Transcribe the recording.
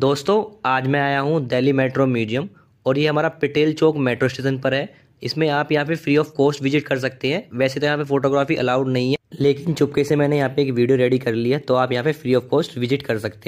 दोस्तों आज मैं आया हूँ दिल्ली मेट्रो म्यूजियम और ये हमारा पटेल चौक मेट्रो स्टेशन पर है इसमें आप यहाँ पे फ्री ऑफ कॉस्ट विजिट कर सकते हैं वैसे तो यहाँ पे फोटोग्राफी अलाउड नहीं है लेकिन चुपके से मैंने यहाँ पे एक वीडियो रेडी कर लिया है तो आप यहाँ पे फ्री ऑफ कॉस्ट विजिट कर सकते हैं